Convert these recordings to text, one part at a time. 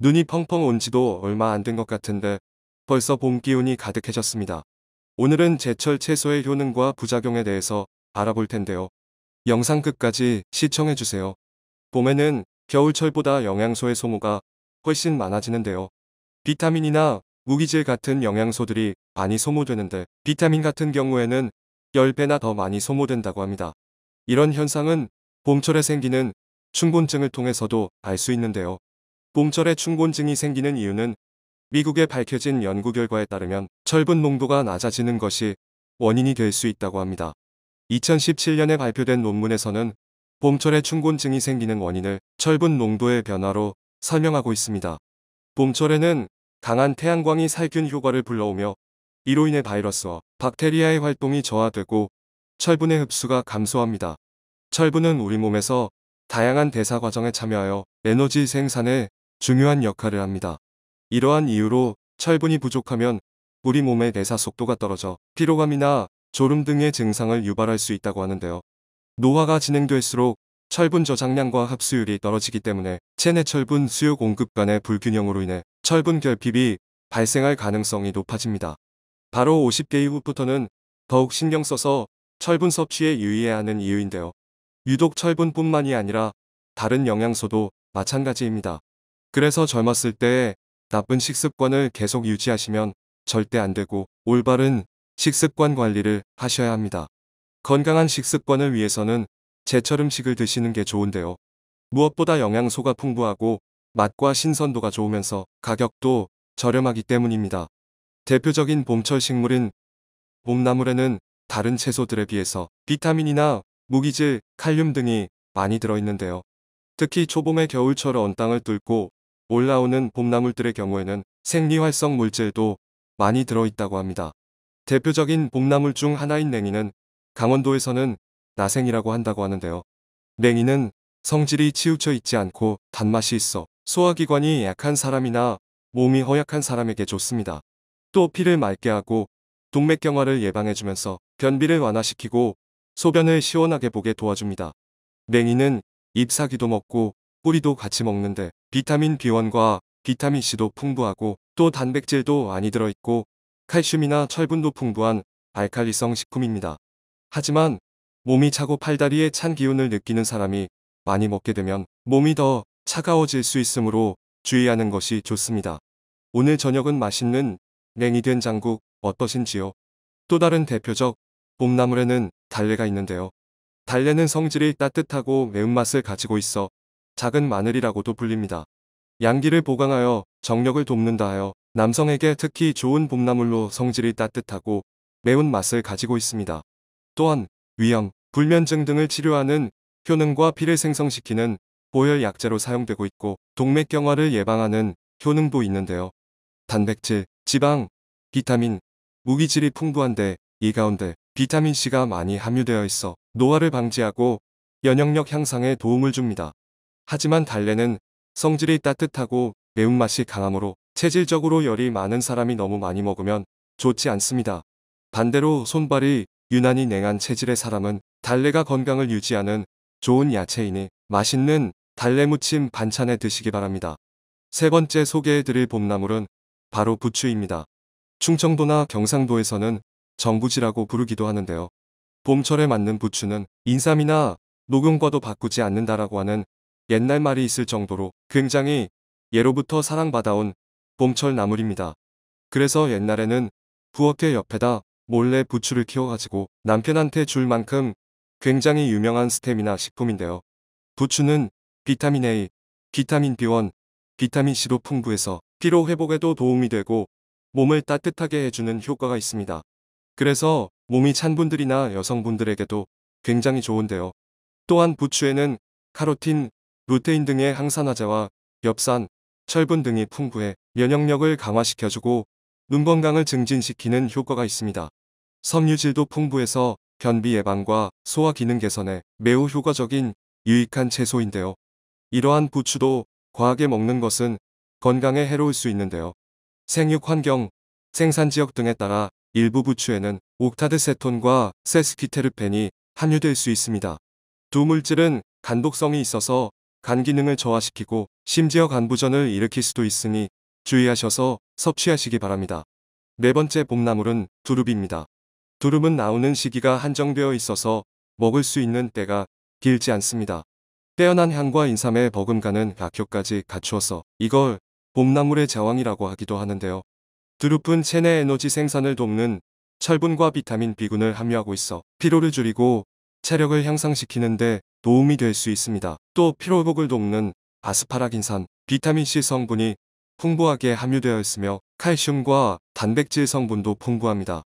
눈이 펑펑 온 지도 얼마 안 된 것 같은데 벌써 봄 기운이 가득해졌습니다. 오늘은 제철 채소의 효능과 부작용에 대해서 알아볼 텐데요. 영상 끝까지 시청해주세요. 봄에는 겨울철보다 영양소의 소모가 훨씬 많아지는데요. 비타민이나 무기질 같은 영양소들이 많이 소모되는데 비타민 같은 경우에는 10배나 더 많이 소모된다고 합니다. 이런 현상은 봄철에 생기는 충곤증을 통해서도 알 수 있는데요. 봄철에 충곤증이 생기는 이유는 미국에 밝혀진 연구 결과에 따르면 철분 농도가 낮아지는 것이 원인이 될 수 있다고 합니다. 2017년에 발표된 논문에서는 봄철에 충곤증이 생기는 원인을 철분 농도의 변화로 설명하고 있습니다. 봄철에는 강한 태양광이 살균 효과를 불러오며 이로 인해 바이러스와 박테리아의 활동이 저하되고 철분의 흡수가 감소합니다. 철분은 우리 몸에서 다양한 대사 과정에 참여하여 에너지 생산에 중요한 역할을 합니다. 이러한 이유로 철분이 부족하면 우리 몸의 내사 속도가 떨어져 피로감이나 졸음 등의 증상을 유발할 수 있다고 하는데요. 노화가 진행될수록 철분 저장량과 흡수율이 떨어지기 때문에 체내 철분 수요 공급 간의 불균형으로 인해 철분 결핍이 발생할 가능성이 높아집니다. 바로 5 0개 이후부터는 더욱 신경 써서 철분 섭취에 유의해야 하는 이유인데요. 유독 철분뿐만이 아니라 다른 영양소도 마찬가지입니다. 그래서 젊었을 때에 나쁜 식습관을 계속 유지하시면 절대 안 되고 올바른 식습관 관리를 하셔야 합니다. 건강한 식습관을 위해서는 제철 음식을 드시는 게 좋은데요. 무엇보다 영양소가 풍부하고 맛과 신선도가 좋으면서 가격도 저렴하기 때문입니다. 대표적인 봄철 식물인 봄나물에는 다른 채소들에 비해서 비타민이나 무기질, 칼륨 등이 많이 들어있는데요. 특히 초봄에 겨울철 언 땅을 뚫고 올라오는 봄나물들의 경우에는 생리활성 물질도 많이 들어있다고 합니다. 대표적인 봄나물 중 하나인 냉이는 강원도에서는 나생이라고 한다고 하는데요. 냉이는 성질이 치우쳐 있지 않고 단맛이 있어 소화기관이 약한 사람이나 몸이 허약한 사람에게 좋습니다. 또 피를 맑게 하고 동맥경화를 예방해주면서 변비를 완화시키고 소변을 시원하게 보게 도와줍니다. 냉이는 잎사귀도 먹고 뿌리도 같이 먹는데 비타민 B1과 비타민C도 풍부하고 또 단백질도 많이 들어있고 칼슘이나 철분도 풍부한 알칼리성 식품입니다. 하지만 몸이 차고 팔다리에 찬 기운을 느끼는 사람이 많이 먹게 되면 몸이 더 차가워질 수 있으므로 주의하는 것이 좋습니다. 오늘 저녁은 맛있는 냉이 된 장국 어떠신지요? 또 다른 대표적 봄나물에는 달래가 있는데요. 달래는 성질이 따뜻하고 매운맛을 가지고 있어 작은 마늘이라고도 불립니다. 양기를 보강하여 정력을 돕는다 하여 남성에게 특히 좋은 봄나물로 성질이 따뜻하고 매운 맛을 가지고 있습니다. 또한 위염, 불면증 등을 치료하는 효능과 피를 생성시키는 보혈 약재로 사용되고 있고 동맥 경화를 예방하는 효능도 있는데요. 단백질, 지방, 비타민, 무기질이 풍부한데 이 가운데 비타민C가 많이 함유되어 있어 노화를 방지하고 면역력 향상에 도움을 줍니다. 하지만 달래는 성질이 따뜻하고 매운맛이 강하므로 체질적으로 열이 많은 사람이 너무 많이 먹으면 좋지 않습니다. 반대로 손발이 유난히 냉한 체질의 사람은 달래가 건강을 유지하는 좋은 야채이니 맛있는 달래무침 반찬에 드시기 바랍니다. 세 번째 소개해드릴 봄나물은 바로 부추입니다. 충청도나 경상도에서는 정부지라고 부르기도 하는데요. 봄철에 맞는 부추는 인삼이나 녹용과도 바꾸지 않는다라고 하는 옛날 말이 있을 정도로 굉장히 예로부터 사랑받아온 봄철 나물입니다. 그래서 옛날에는 부엌대 옆에다 몰래 부추를 키워가지고 남편한테 줄 만큼 굉장히 유명한 스테미나 식품인데요. 부추는 비타민 A, 비타민 B1, 비타민 c 도 풍부해서 피로 회복에도 도움이 되고 몸을 따뜻하게 해주는 효과가 있습니다. 그래서 몸이 찬 분들이나 여성분들에게도 굉장히 좋은데요. 또한 부추에는 카로틴, 루테인 등의 항산화제와 엽산, 철분 등이 풍부해 면역력을 강화시켜주고 눈 건강을 증진시키는 효과가 있습니다. 섬유질도 풍부해서 변비 예방과 소화 기능 개선에 매우 효과적인 유익한 채소인데요. 이러한 부추도 과하게 먹는 것은 건강에 해로울 수 있는데요. 생육 환경, 생산 지역 등에 따라 일부 부추에는 옥타드세톤과 세스키테르펜이 함유될 수 있습니다. 두 물질은 간독성이 있어서 간 기능을 저하시키고 심지어 간부전을 일으킬 수도 있으니 주의하셔서 섭취하시기 바랍니다. 네 번째 봄나물은 두릅입니다. 두릅은 나오는 시기가 한정되어 있어서 먹을 수 있는 때가 길지 않습니다. 빼어난 향과 인삼의 버금가는 각효까지 갖추어서 이걸 봄나물의 제왕이라고 하기도 하는데요. 두릅은 체내 에너지 생산을 돕는 철분과 비타민 B군을 함유하고 있어 피로를 줄이고 체력을 향상시키는데 도움이 될 수 있습니다. 또 피로복을 돕는 아스파라긴산, 비타민C 성분이 풍부하게 함유되어 있으며 칼슘과 단백질 성분도 풍부합니다.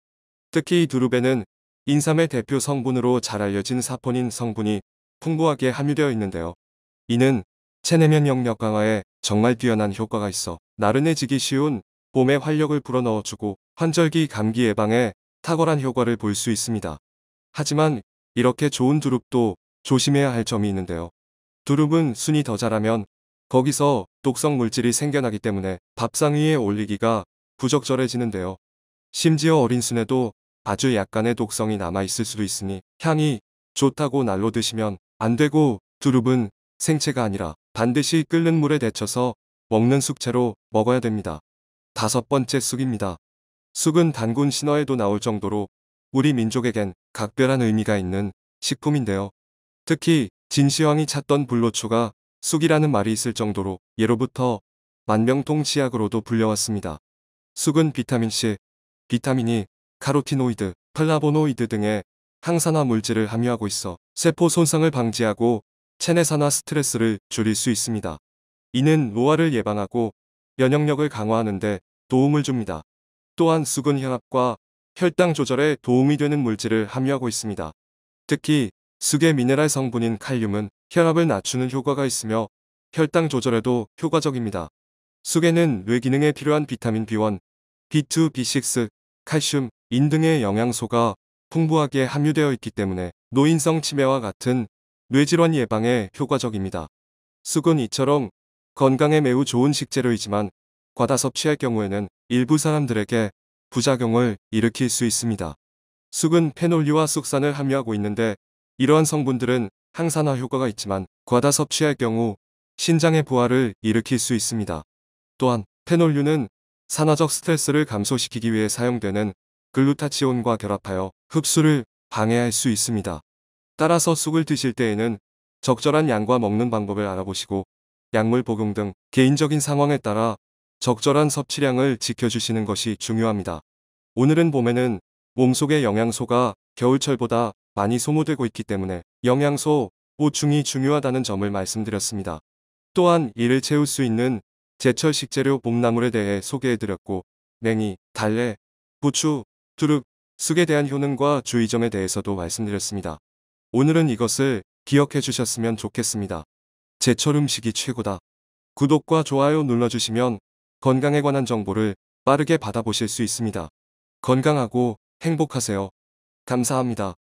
특히 두릅에는 인삼의 대표 성분으로 잘 알려진 사포닌 성분이 풍부하게 함유되어 있는데요. 이는 체내면 역력 강화에 정말 뛰어난 효과가 있어 나른해지기 쉬운 봄의 활력을 불어넣어주고 환절기 감기 예방에 탁월한 효과를 볼 수 있습니다. 하지만 이렇게 좋은 두릅도 조심해야 할 점이 있는데요. 두릅은 순이 더 자라면 거기서 독성 물질이 생겨나기 때문에 밥상 위에 올리기가 부적절해지는데요. 심지어 어린 순에도 아주 약간의 독성이 남아있을 수도 있으니 향이 좋다고 날로 드시면 안 되고 두릅은 생체가 아니라 반드시 끓는 물에 데쳐서 먹는 숙채로 먹어야 됩니다. 다섯 번째 쑥입니다. 쑥은 단군 신화에도 나올 정도로 우리 민족에겐 각별한 의미가 있는 식품인데요. 특히 진시황이 찾던 불로초가 쑥이라는 말이 있을 정도로 예로부터 만명통치약으로도 불려왔습니다. 쑥은 비타민C, 비타민 E, 카로티노이드, 플라보노이드 등의 항산화 물질을 함유하고 있어 세포 손상을 방지하고 체내산화 스트레스를 줄일 수 있습니다. 이는 노화를 예방하고 면역력을 강화하는 데 도움을 줍니다. 또한 쑥은 혈압과 혈당 조절에 도움이 되는 물질을 함유하고 있습니다. 특히 쑥의 미네랄 성분인 칼륨은 혈압을 낮추는 효과가 있으며 혈당 조절에도 효과적입니다. 쑥에는 뇌 기능에 필요한 비타민 B1, B2, B6, 칼슘, 인 등의 영양소가 풍부하게 함유되어 있기 때문에 노인성 치매와 같은 뇌질환 예방에 효과적입니다. 쑥은 이처럼 건강에 매우 좋은 식재료이지만 과다 섭취할 경우에는 일부 사람들에게 부작용을 일으킬 수 있습니다. 쑥은 페놀류와 쑥산을 함유하고 있는데 이러한 성분들은 항산화 효과가 있지만 과다 섭취할 경우 신장의 부화를 일으킬 수 있습니다. 또한 페놀류는 산화적 스트레스를 감소시키기 위해 사용되는 글루타치온과 결합하여 흡수를 방해할 수 있습니다. 따라서 쑥을 드실 때에는 적절한 양과 먹는 방법을 알아보시고 약물 복용 등 개인적인 상황에 따라 적절한 섭취량을 지켜주시는 것이 중요합니다. 오늘은 봄에는 몸속의 영양소가 겨울철보다 많이 소모되고 있기 때문에 영양소, 보충이 중요하다는 점을 말씀드렸습니다. 또한 이를 채울 수 있는 제철 식재료 봄나물에 대해 소개해드렸고 냉이, 달래, 부추, 두릅, 쑥에 대한 효능과 주의점에 대해서도 말씀드렸습니다. 오늘은 이것을 기억해 주셨으면 좋겠습니다. 제철 음식이 최고다. 구독과 좋아요 눌러주시면 건강에 관한 정보를 빠르게 받아보실 수 있습니다. 건강하고 행복하세요. 감사합니다.